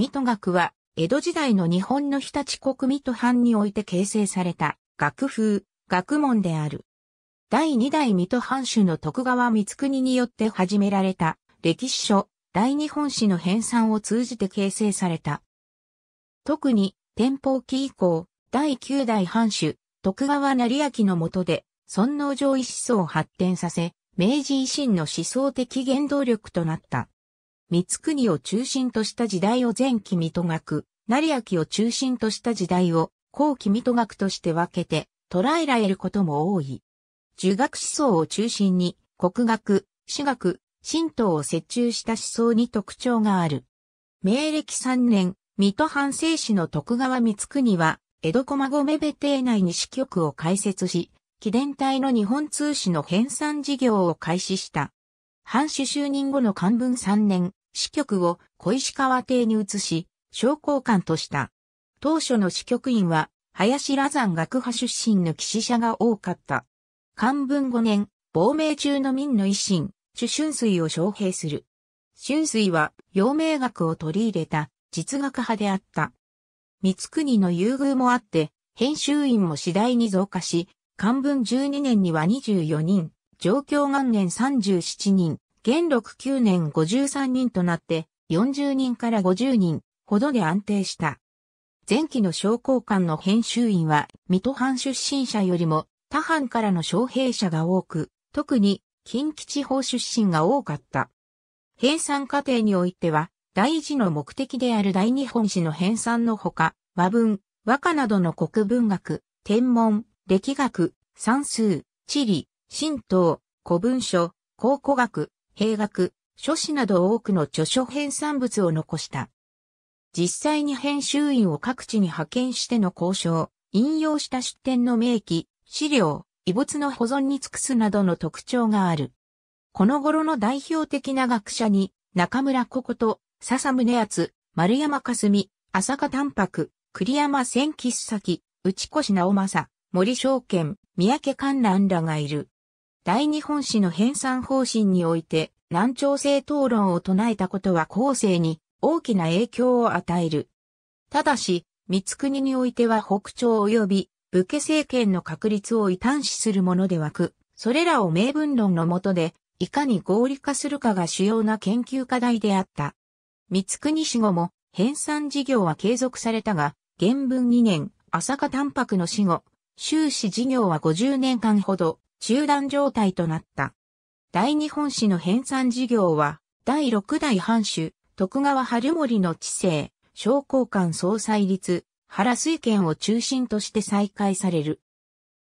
水戸学は、江戸時代の日本の日立国水戸藩において形成された、学風、学問である。第二代水戸藩主の徳川光国によって始められた、歴史書、大日本史の編纂を通じて形成された。特に、天保期以降、第九代藩主、徳川成明の下で、尊皇攘夷思想を発展させ、明治維新の思想的原動力となった。三国を中心とした時代を前期水戸学、成明を中心とした時代を後期水戸学として分けて捉えられることも多い。儒学思想を中心に国学、私学、神道を設中した思想に特徴がある。明暦三年、水戸藩政史の徳川光国は、江戸駒込別邸内に支局を開設し、紀伝隊の日本通史の編纂事業を開始した。藩主就任後の漢文3年、支局を小石川邸に移し、商工官とした。当初の支局員は、林羅山学派出身の騎士者が多かった。漢文5年、亡命中の民の維新、主春水を招聘する。春水は、陽明学を取り入れた、実学派であった。三国の優遇もあって、編集員も次第に増加し、漢文12年には24人、上京元年37人、元禄9年53人となって40人から50人ほどで安定した。前期の商工館の編集員は、水戸藩出身者よりも他藩からの商兵者が多く、特に近畿地方出身が多かった。編纂過程においては、第一の目的である大日本史の編纂のほか、和文、和歌などの国文学、天文、歴学、算数、地理、神道、古文書、考古学、兵学、書誌など多くの著書編纂物を残した。実際に編集員を各地に派遣しての交渉、引用した出典の明記、資料、遺物の保存に尽くすなどの特徴がある。この頃の代表的な学者に、中村ここと、笹宗厚、丸山かすみ、浅香丹白、栗山千吉崎、内越直政、森証券、三宅観覧らがいる。大日本史の編纂方針において、南朝性討論を唱えたことは後世に大きな影響を与える。ただし、三国においては北朝及び武家政権の確立を異端視するものではく、それらを明文論の下で、いかに合理化するかが主要な研究課題であった。三国死後も、編纂事業は継続されたが、原文2年、朝霞淡白の死後、終始事業は50年間ほど中断状態となった。大日本史の編纂事業は、第六代藩主、徳川春森の治世、商工館総裁立、原水県を中心として再開される。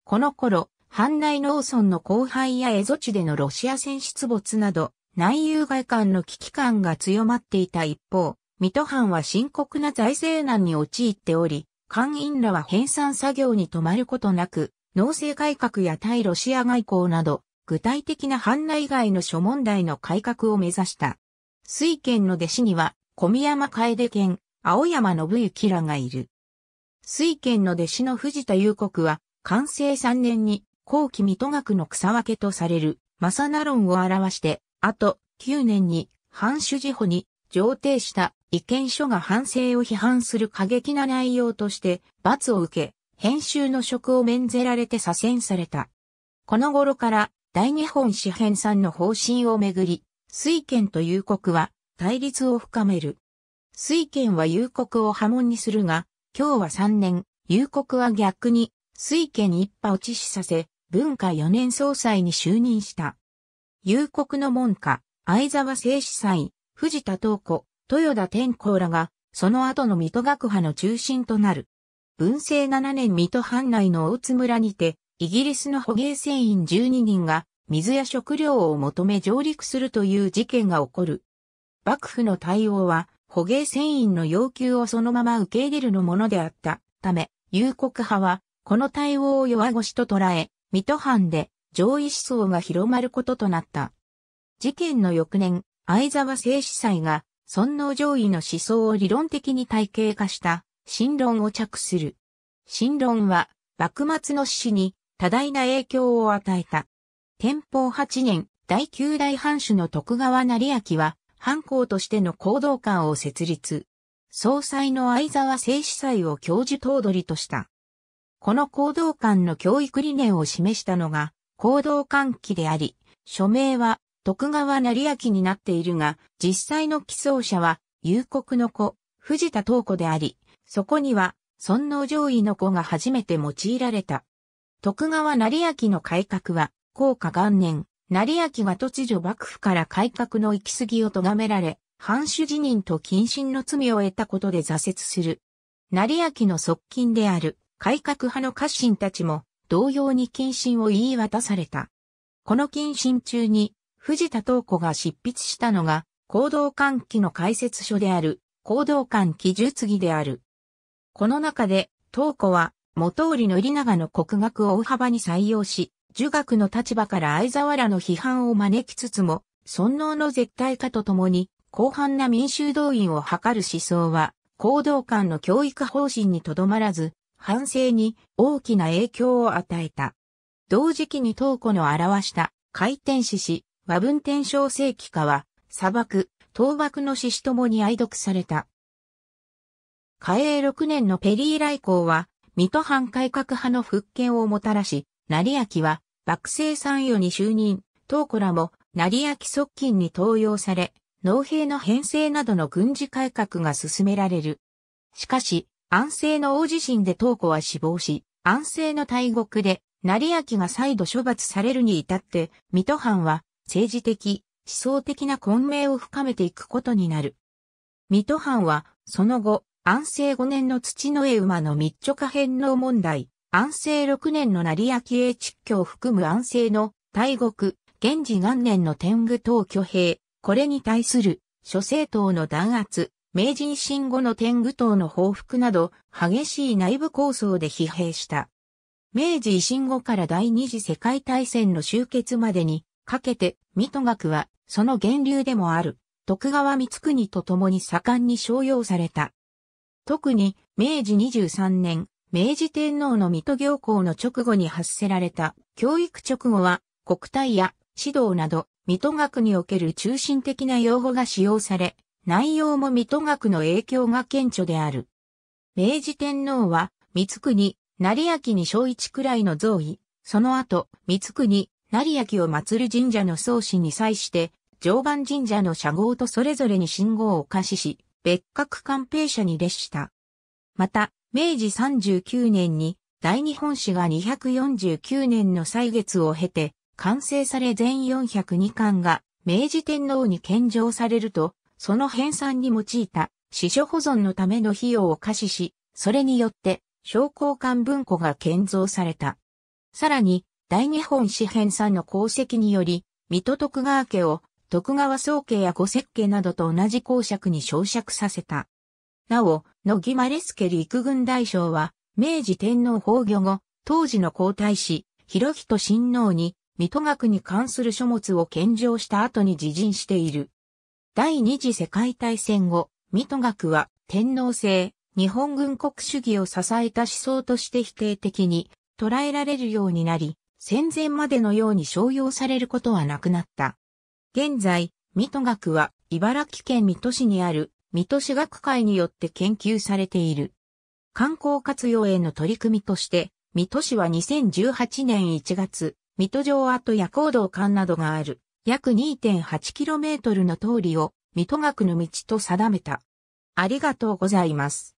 この頃、藩内農村の荒廃や蝦夷地でのロシア戦出没など、内遊外観の危機感が強まっていた一方、水戸藩は深刻な財政難に陥っており、官員らは編纂作業に止まることなく、農政改革や対ロシア外交など、具体的な反内外の諸問題の改革を目指した。水賢の弟子には、小宮山楓賢、青山信之らがいる。水賢の弟子の藤田雄国は、完成3年に、後期水戸学の草分けとされる、正ナ論を表して、あと、9年に、藩主事補に、上帝した意見書が反省を批判する過激な内容として、罰を受け、編集の職を免ぜられて左遷された。この頃から大日本紙編さんの方針をめぐり、水権と夕刻は対立を深める。水権は夕刻を波紋にするが、今日は3年、夕刻は逆に水権一派を致死させ、文化4年総裁に就任した。夕刻の門下、藍沢聖司祭、藤田東子、豊田天功らが、その後の水戸学派の中心となる。文政7年水戸藩内の大津村にて、イギリスの捕鯨船員12人が水や食料を求め上陸するという事件が起こる。幕府の対応は捕鯨船員の要求をそのまま受け入れるのものであったため、有国派はこの対応を弱腰と捉え、水戸藩で上位思想が広まることとなった。事件の翌年、相沢清司祭が尊皇上位の思想を理論的に体系化した新論を着する。新論は、幕末の史に多大な影響を与えた。天保8年、第9代藩主の徳川成明は、藩校としての行動官を設立。総裁の相沢正司祭を教授頭取とした。この行動官の教育理念を示したのが、行動官期であり、署名は徳川成明になっているが、実際の寄贈者は、夕刻の子、藤田東子であり、そこには、尊皇上位の子が初めて用いられた。徳川成明の改革は、高下元年、成明が突如幕府から改革の行き過ぎを咎められ、藩主辞任と謹慎の罪を得たことで挫折する。成明の側近である改革派の家臣たちも同様に謹慎を言い渡された。この謹慎中に藤田東子が執筆したのが行動喚起の解説書である行動喚起術義である。この中で、東子は、元織宣長の国学を大幅に採用し、儒学の立場から相沢らの批判を招きつつも、尊能の絶対化とともに、広範な民衆動員を図る思想は、行動間の教育方針にとどまらず、反省に大きな影響を与えた。同時期に東古の表した回転史し、和文天正世紀化は、砂漠、倒幕の史詩ともに愛読された。嘉永6年のペリー来航は、水戸藩改革派の復権をもたらし、成明は、幕政参与に就任、東子らも、成明側近に登用され、農兵の編成などの軍事改革が進められる。しかし、安政の大地震で東子は死亡し、安政の大国で、成明が再度処罰されるに至って、水戸藩は、政治的、思想的な混迷を深めていくことになる。水戸藩は、その後、安政5年の土の絵馬の密著化返納問題、安政6年の成明英序を含む安政の大国、現時元年の天狗等挙兵、これに対する諸政党の弾圧、明治維新後の天狗党の報復など、激しい内部構想で疲弊した。明治維新後から第二次世界大戦の終結までに、かけて、水戸学は、その源流でもある、徳川光国と共に盛んに商用された。特に明治23年、明治天皇の水戸行幸の直後に発せられた教育直後は国体や指導など水戸学における中心的な用語が使用され、内容も水戸学の影響が顕著である。明治天皇は、三国、成明に小一くらいの造位、その後、三国、成明を祀る神社の創始に際して、常磐神社の社号とそれぞれに信号を貸しし、別格官兵舎に列した。また、明治39年に大日本史が249年の歳月を経て、完成され全402巻が明治天皇に献上されると、その編纂に用いた史書保存のための費用を可視し、それによって商工館文庫が建造された。さらに、大日本史編纂の功績により、水戸徳川家を徳川宗家や御石家などと同じ公爵に昇爵させた。なお、野木マレスケ陸軍大将は、明治天皇崩御後、当時の皇太子、広人親王に、水戸学に関する書物を献上した後に自陣している。第二次世界大戦後、水戸学は天皇制、日本軍国主義を支えた思想として否定的に捉えられるようになり、戦前までのように商用されることはなくなった。現在、水戸学は茨城県水戸市にある水戸市学会によって研究されている。観光活用への取り組みとして、水戸市は2018年1月、水戸城跡や行動館などがある約 2.8km の通りを水戸学の道と定めた。ありがとうございます。